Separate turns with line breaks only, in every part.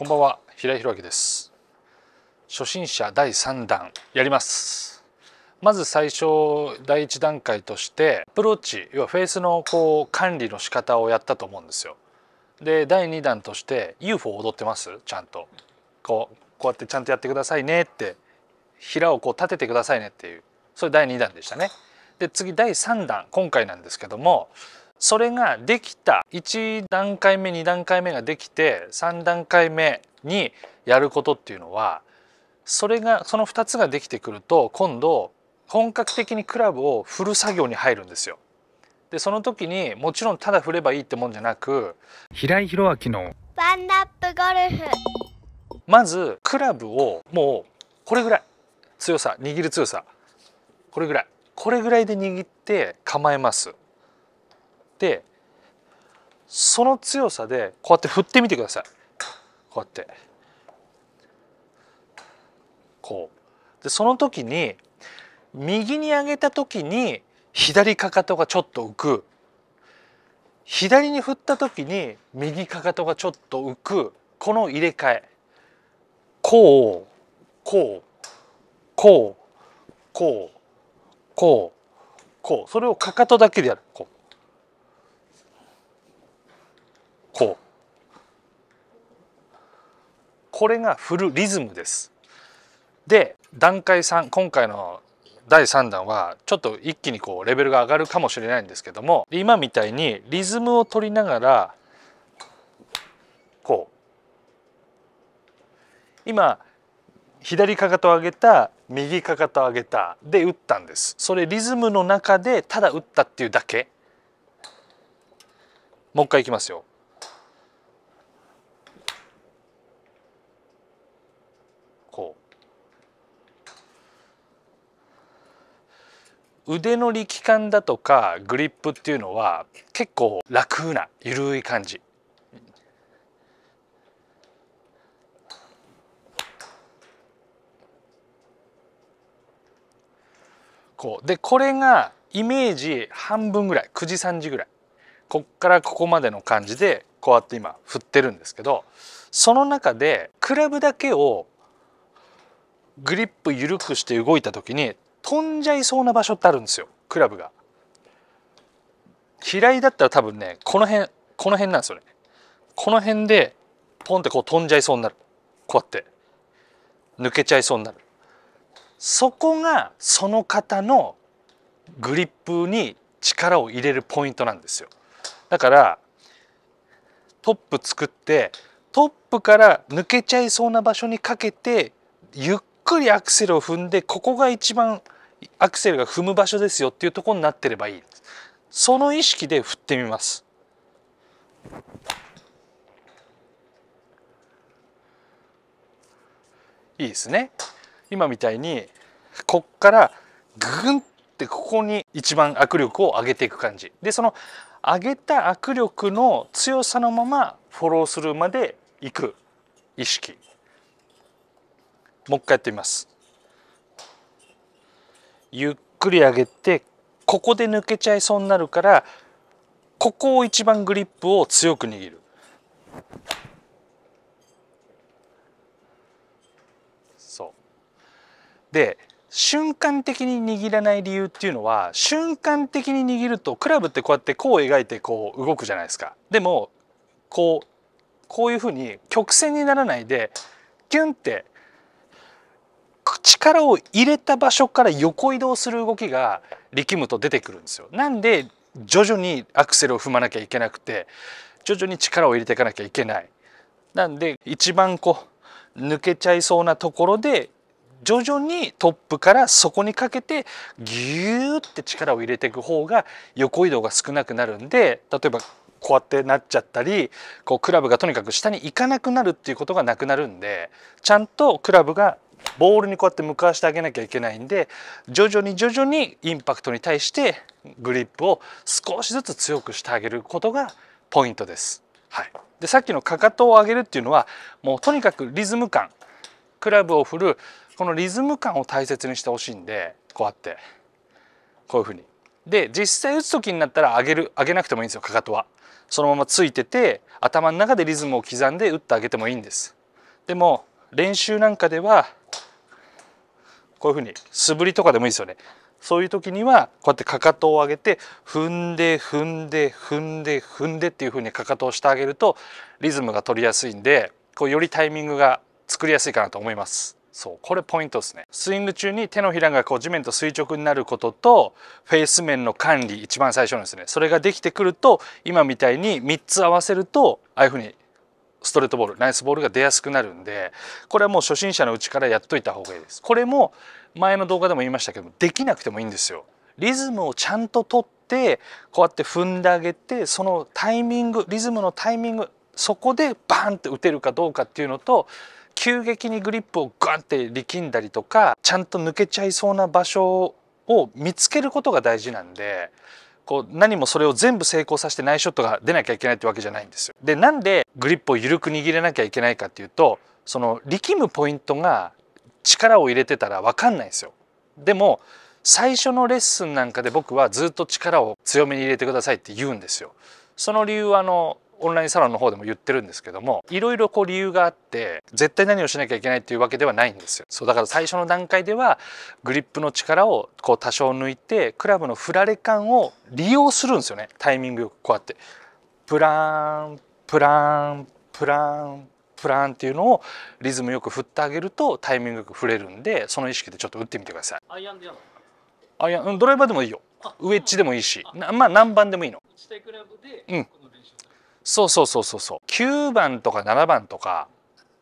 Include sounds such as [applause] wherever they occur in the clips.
こんばんは平井弘明です初心者第3弾やりますまず最初第1段階としてアプローチ要はフェースのこう管理の仕方をやったと思うんですよで第2弾として UFO 踊ってますちゃんとこうこうやってちゃんとやってくださいねって平をこう立ててくださいねっていうそれ第2弾でしたねで次第3弾今回なんですけどもそれができた1段階目2段階目ができて3段階目にやることっていうのはそれがその2つができてくると今度本格的にクラブを振る作業に入るんですよ。でその時にもちろんただ振ればいいってもんじゃなく平井宏明の
ワンナップゴルフ
まずクラブをもうこれぐらい強さ握る強さこれぐらいこれぐらいで握って構えます。ってその強さでこうやって振ってみてくださいこうやってこうでその時に右に上げた時に左かかとがちょっと浮く左に振った時に右かかとがちょっと浮くこの入れ替えこうこうこうこうこうこうそれをかかとだけでやるこうこれが振るリズムです。で段階3今回の第3弾はちょっと一気にこうレベルが上がるかもしれないんですけども今みたいにリズムを取りながらこう今左かかと上げた右かかと上げたで打ったんですそれリズムの中でただ打ったっていうだけもう一回いきますよ腕の力感だとかグリップっていうのは結構楽な緩い感じこうでこれがイメージ半分ぐらい9時3時ぐらいこっからここまでの感じでこうやって今振ってるんですけどその中でクラブだけをグリップ緩くして動いた時に飛んじゃいそうな場所ってあるんですよクラブが平井だったら多分ねこの辺この辺なんですよねこの辺でポンってこう飛んじゃいそうになるこうやって抜けちゃいそうになるそこがその方のグリップに力を入れるポイントなんですよだからトップ作ってトップから抜けちゃいそうな場所にかけてゆっくりアクセルを踏んでここが一番アクセルが踏む場所ですよっていうとこになってればいいその意識で振ってみますいいですね今みたいにこっからグンってここに一番握力を上げていく感じでその上げた握力の強さのままフォローするまでいく意識もう一回やってみますゆっくり上げてここで抜けちゃいそうになるからここを一番グリップを強く握るそうで瞬間的に握らない理由っていうのは瞬間的に握るとクラブってこうやってこう描いてこう動くじゃないですかでもこうこういうふうに曲線にならないでキュンって力を入れた場所から横移動する動きが力むと出てくるんですよ。なんで徐々にアクセルを踏まなきゃいけなくて徐々に力を入れていかなきゃいけない。なんで一番こう抜けちゃいそうなところで徐々にトップからそこにかけてギューって力を入れていく方が横移動が少なくなるんで例えばこうやってなっちゃったりこうクラブがとにかく下に行かなくなるっていうことがなくなるんでちゃんとクラブがボールにこうやって向かわしてあげなきゃいけないんで徐々に徐々にインパクトに対してグリップを少しずつ強くしてあげることがポイントです。はい、でさっきのかかとを上げるっていうのはもうとにかくリズム感クラブを振るこのリズム感を大切にしてほしいんでこうやってこういうふうに。で実際打つ時になったら上げる上げなくてもいいんですよかかとは。そのままついてて頭の中でリズムを刻んで打ってあげてもいいんです。でも練習なんかではこういうふうに素振りとかでもいいですよねそういう時にはこうやってかかとを上げて踏んで踏んで踏んで踏んでっていうふうにかかとをしてあげるとリズムが取りやすいんでこうよりタイミングが作りやすいかなと思います。そうこれポイントですねスイング中に手のひらがこう地面と垂直になることとフェース面の管理一番最初のですねそれができてくると今みたいに3つ合わせるとああいうふうにストレートボールナイスボールが出やすくなるんでこれはもう初心者のうちからやっといた方がいいですこれも前の動画でも言いましたけどできなくてもいいんですよリズムをちゃんととってこうやって踏んであげてそのタイミングリズムのタイミングそこでバーンって打てるかどうかっていうのと急激にグリップをガンって力んだりとかちゃんと抜けちゃいそうな場所を見つけることが大事なんでこう何もそれを全部成功させてナイショットが出なきゃいけないってわけじゃないんですよ。でなんでグリップを緩く握れなきゃいけないかっていうとその力むポイントが力を入れてたら分かんないですよ。でも最初のレッスンなんかで僕はずっと力を強めに入れてくださいって言うんですよ。その理由はあのオンラインサロンの方でも言ってるんですけどもいろいろこう理由があって絶対何をしなきゃいけないっていうわけではないんですよそうだから最初の段階ではグリップの力をこう多少抜いてクラブの振られ感を利用するんですよねタイミングよくこうやってプランプランプランプランっていうのをリズムよく振ってあげるとタイミングよく振れるんでその意識でちょっと打ってみてくださいアイアンでやるアあいやドライバーでもいいよウエッジでもいいしまあ何番でもいいの。うんそうそうそうそうそう9番とか7番とか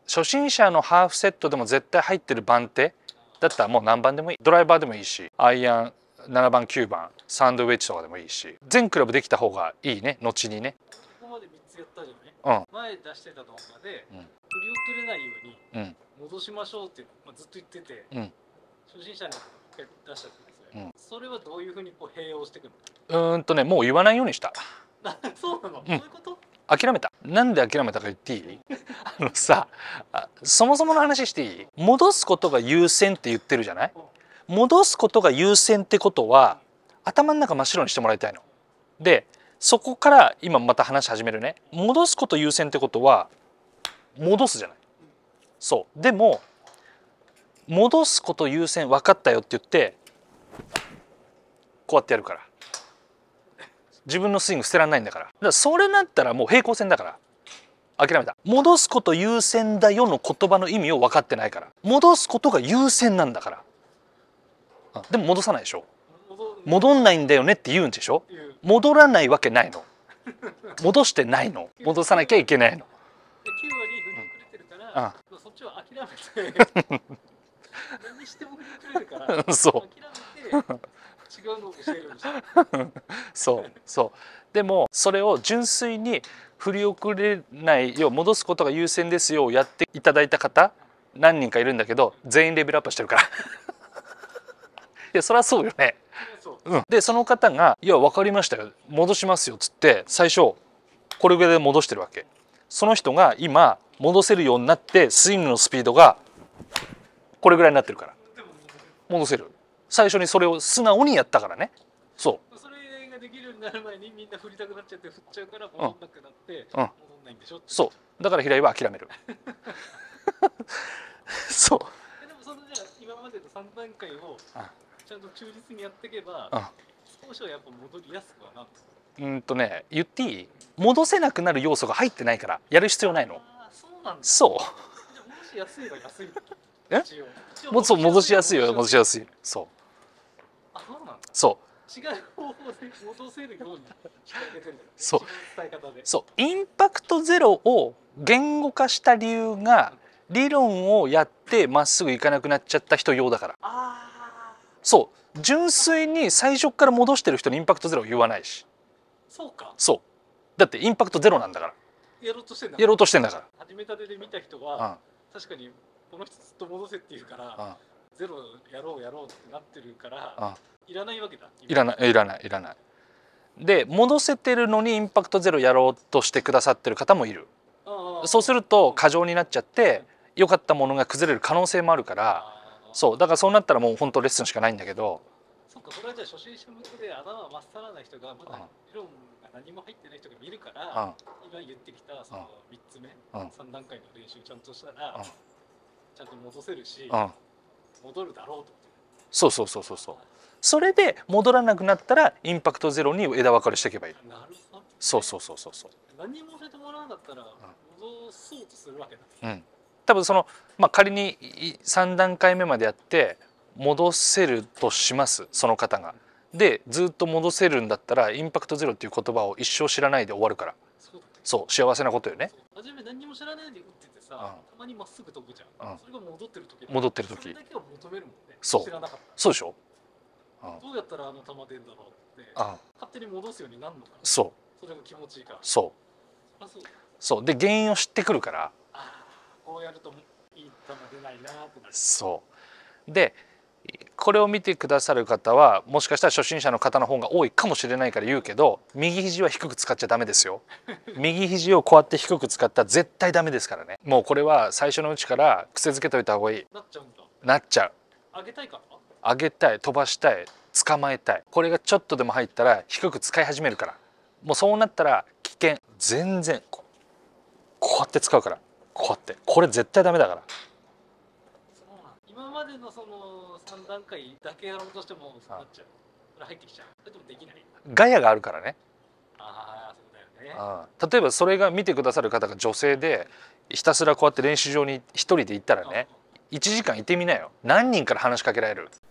初心者のハーフセットでも絶対入ってる番手だったらもう何番でもいいドライバーでもいいしアイアン7番9番サンドウェッジとかでもいいし全クラブできた方がいいね後にね
ここまで3つやったじゃない、うん、前出してた動画で、うん、振りを取れないように戻しましょうってうまあ、ずっと言ってて、うん、初心者に出しちゃってんですね、うん、それはどういうふうにこう併用していく
のうんとねもう言わないようにした [laughs] そうなの、そういうこと諦めたなんで諦めたか言っていい [laughs] あのさそもそもの話していい戻すことが優先って言ってるじゃない戻すことが優先ってことは頭の中真っ白にしてもらいたいの。でそこから今また話し始めるね戻すこと優先ってことは戻すじゃないそうでも戻すこと優先分かったよって言ってこうやってやるから自分のスイング捨てられないんだからだからそれだったらもう平行線だから諦めた戻すこと優先だよの言葉の意味を分かってないから戻すことが優先なんだから、でも戻さないでしょ戻んないんだよねって言うんでしょ戻らないわけないの戻してないの戻さなきゃいけないの9割くれてるから、うそ
っちは諦めて
[laughs]
何してもくれるからそう
諦めて違うのを教えるんですそうそうでもそれを純粋に振り遅れないよう戻すことが優先ですよをやっていただいた方何人かいるんだけど全員レベルアップしてるから [laughs] いやそりゃそうよねうん、でその方が「いや分かりましたよ戻しますよ」っつって最初これぐらいで戻してるわけその人が今戻せるようになってスイングのスピードがこれぐらいになってるから戻せる最初にそれを素直にやったからねそうそれ
ができるようになる前にみんな振りたくなっちゃって振っちゃうから戻んなくなって、う戻んないんでしょそう
だから平井は諦める [laughs] そうでも
そのじゃ今までの3段階をちゃんと忠実にやっていけば、少しはやっぱ戻りやすくはな
うんとね言っていい戻せなくなる要素が入ってないからやる必要ないの
そうなんだそう安いは安い。
え？もうそ戻しやすいよ戻しやすい。そう。そうなんだそ
う違う方法で戻せるようにそうそ
うインパクトゼロを言語化した理由が理論をやってまっすぐいかなくなっちゃった人用だからそう純粋に最初から戻してる人にインパクトゼロを言わないしそうかそうだってインパクトゼロなんだから
やろうとしてんだやろうとしてんだから始めたてで見た人は、うん、確かにこの人ずっと戻せって言うから、うんゼロやろうやろうってなってるからいらないわけだ
いらないいらないいらないで戻せてるのにインパクトゼロやろうとしてくださってる方もいるそうすると過剰になっちゃって良かったものが崩れる可能性もあるからそうだからそうなったらもう本当レッスンしかないんだけど
そっかそれはじゃあ初心者向けで頭まっさらな人がまだ理論が何も入ってない人が見るから、今言ってきたその3つ目、う3段階の練習ちゃんとしたら、ちゃんと戻せるし、戻るだろうと
そうそうそうそうそうそれで戻らなくなったらインパクトゼロに枝分かれしていけばいいなるほどそうそうそうそうそう
何も教えてもらわなかったら戻そうとするわけ
だ、うん、多分その、まあ、仮に3段階目までやって戻せるとしますその方が。でずっと戻せるんだったらインパクトゼロっていう言葉を一生知らないで終わるからそう幸せなことよね
初め何も知らないでさ、たまにまっすぐ飛ぶじゃん、それが戻ってる時戻ってる時それだけを求めるもんねそう知らなかったそうでしょ、うどうやったらあの球出るんだろうって、勝手に戻すようになるのかそうそれが気持ちいいからそ
うそうそうで原因を知ってくるから
こうやるといい球出ないなって
なるそうでこれを見てくださる方はもしかしたら初心者の方の方が多いかもしれないから言うけど右肘は低く使っちゃダメですよ [laughs] 右肘をこうやって低く使ったら絶対ダメですからねもうこれは最初のうちから癖づけといた方がいいなっちゃうんだなっちゃう上げたいから上げたい飛ばしたい捕まえたいこれがちょっとでも入ったら低く使い始めるからもうそうなったら危険全然こうやって使うからこうやってこれ絶対ダメだから
ルのその3段階だけやろうとしてもそうなっちゃうそれ入ってきちゃうそれでもできない
ガヤがあるからね
ああそう
だよねああ例えばそれが見てくださる方が女性でひたすらこうやって練習場に一人で行ったらね1時間いてみなよ何人から話しかけられる [laughs]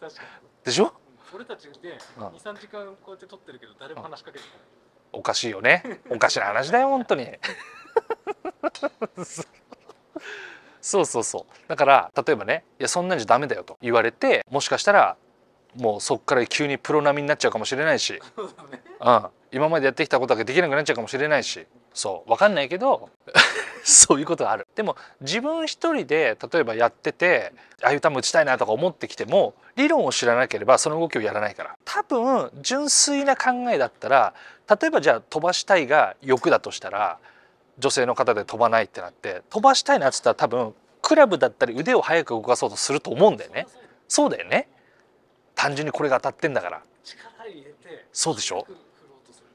確かにでしょ
俺たちで23時間こうやって撮ってるけど誰も話しかけてない
おかしいよねおかしな話だよ本当に [laughs] [laughs] そうそうそうだから例えばね「いやそんなんじゃダメだよ」と言われてもしかしたらもうそこから急にプロ並みになっちゃうかもしれないし、
う
ん、今までやってきたことだけできなくなっちゃうかもしれないしそう分かんないけど [laughs] そういうことはあるでも自分一人で例えばやっててああいう球打ちたいなとか思ってきても理論を知らなければその動きをやらないから多分純粋な考えだったら例えばじゃあ飛ばしたいが欲だとしたら女性の方で飛ばないってなって飛ばしたいなっつったら多分クラブだったり腕を早く動かそうとすると思うんだよねそうだよね単純にこれが当たってんだからそうでしょ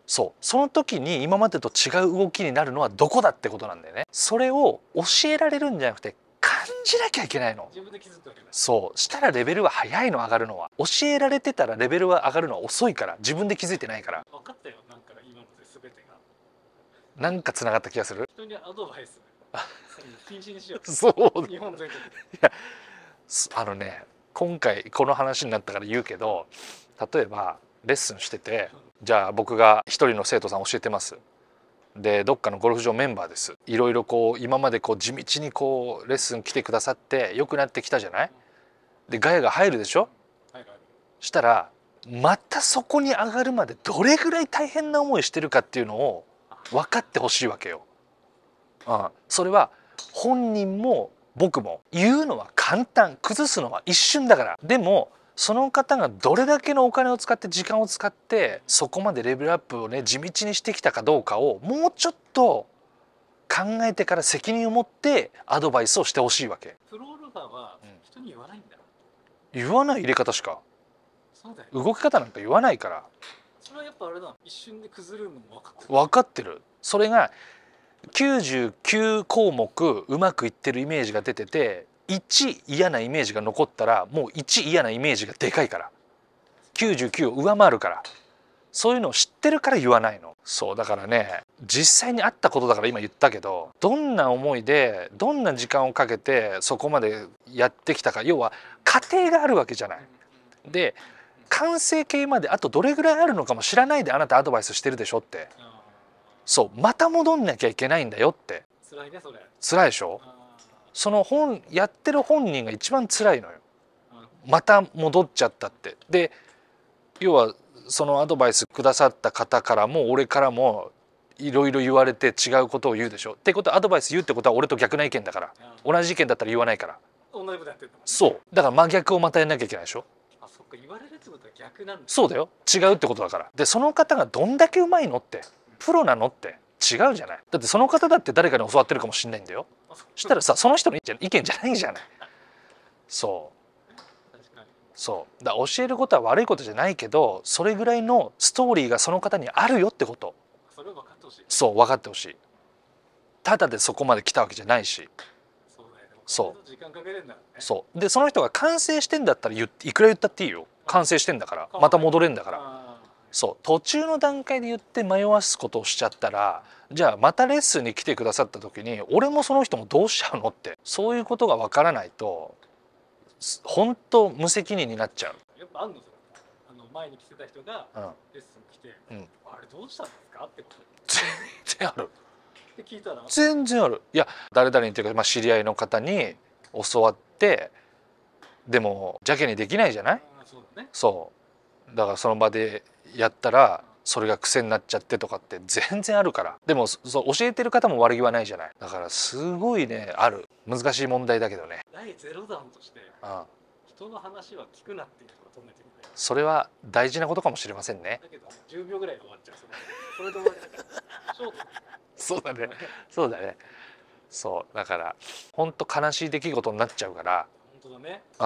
そうその時に今までと違う動きになるのはどこだってことなんだよねそれを教えられるんじゃなくて感じなきゃいけないのそうしたらレベルは早いの上がるのは教えられてたらレベルは上がるのは遅いから自分で気づいてないから
分かったよなんか
なんか繋がった気がする
人にアドバイス禁止にしようそう日本全国いや
あのね今回この話になったから言うけど例えばレッスンしててじゃあ僕が一人の生徒さん教えてますでどっかのゴルフ場メンバーですいろいろこう今までこう地道にこうレッスン来てくださって良くなってきたじゃないでガヤが入るでしょしたらまたそこに上がるまでどれぐらい大変な思いしてるかっていうのを分かってほしいわけよ、うん、それは本人も僕も言うのは簡単崩すのは一瞬だからでもその方がどれだけのお金を使って時間を使ってそこまでレベルアップをね地道にしてきたかどうかをもうちょっと考えてから責任を持ってアドバイスをしてほしいわけプロールファーは人に言わないんだ、うん、言わない入れ方しか、よ動き方なんか言わないから
それはやっぱあれだ一瞬で崩れるのも分かっ
てる分かってるそれが99項目うまくいってるイメージが出てて1嫌なイメージが残ったらもう1嫌なイメージがでかいから99を上回るからそういうのを知ってるから言わないのそうだからね実際にあったことだから今言ったけどどんな思いでどんな時間をかけてそこまでやってきたか要は過程があるわけじゃない。で完成形まであとどれぐらいあるのかも知らないであなたアドバイスしてるでしょって、そうまた戻んなきゃいけないんだよって辛いねそれ辛いでしょ、うその本やってる本人が一番辛いのよ、また戻っちゃったってで要はそのアドバイスくださった方からも俺からもいろいろ言われて違うことを言うでしょってことはアドバイス言うってことは俺と逆な意見だから、同じ意見だったら言わないから同じことやってるそうだから真逆をまたやんなきゃいけないでしょか言われるってことは逆なんだそうだよ違うってことだからでその方がどんだけうまいのってプロなのって違うじゃないだってその方だって誰かに教わってるかもしれないんだよしたらさその人の意見じゃないじゃないそうそうだ教えることは悪いことじゃないけどそれぐらいのストーリーがその方にあるよってことそれを分かってほしいそう分かってほしいただでそこまで来たわけじゃないしそ
う
そうでその人が完成してんだったら言っいくら言ったっていいよ完成してんだからまた戻れんだからそう途中の段階で言って迷わすことをしちゃったらじゃあまたレッスンに来てくださった時に俺もその人もどうしちゃうのってそういうことがわからないと本当無責任になっちゃう。
やっぱあんのあの前に来てた人がレッスン来て、うん、あれどうしたんですかってこと。全然ある。聞いたら
全然あるいや誰々にていうか、まあ、知り合いの方に教わってでも邪気にできないじゃないそうだ、ねそう、だからその場でやったらそれが癖になっちゃってとかって全然あるからでもそう教えてる方も悪気はないじゃないだからすごいねある難しい問題だけどね
第0弾として、うん、人の話は聞くなっていうのが止め
てるそれは大事なことかもしれませんね。だけど
1秒ぐらいで終わっちゃうそれで終わりだ
そうだねそうだねそうだから本当悲しい出来事になっちゃうから本当だね、う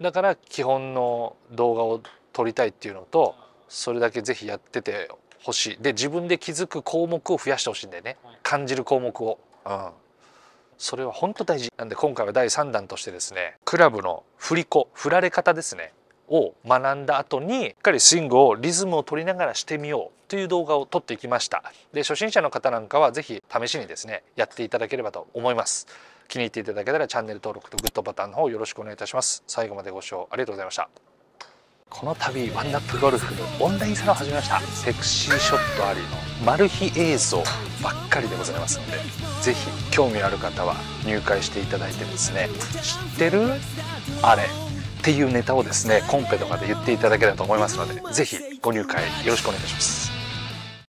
ん、だから基本の動画を撮りたいっていうのとそれだけぜひやっててほしいで自分で気づく項目を増やしてほしいんだよね、はい、感じる項目を。うんそれは本当大事なんで今回は第3弾としてですねクラブの振り子振られ方ですねを学んだ後にしっかりスイングをリズムを取りながらしてみようという動画を撮っていきましたで初心者の方なんかはぜひ試しにですねやっていただければと思います気に入っていただけたらチャンネル登録とグッドボタンの方よろしくお願いいたします最後までご視聴ありがとうございましたこの度ワンナップゴルフのオンラインサロンを始めましたセクシーショットありのマル秘映像ばっかりでございますのでぜひ興味ある方は入会していただいてですね知ってるあれっていうネタをですねコンペとかで言っていただければと思いますので是非ご入会よろしくお願いします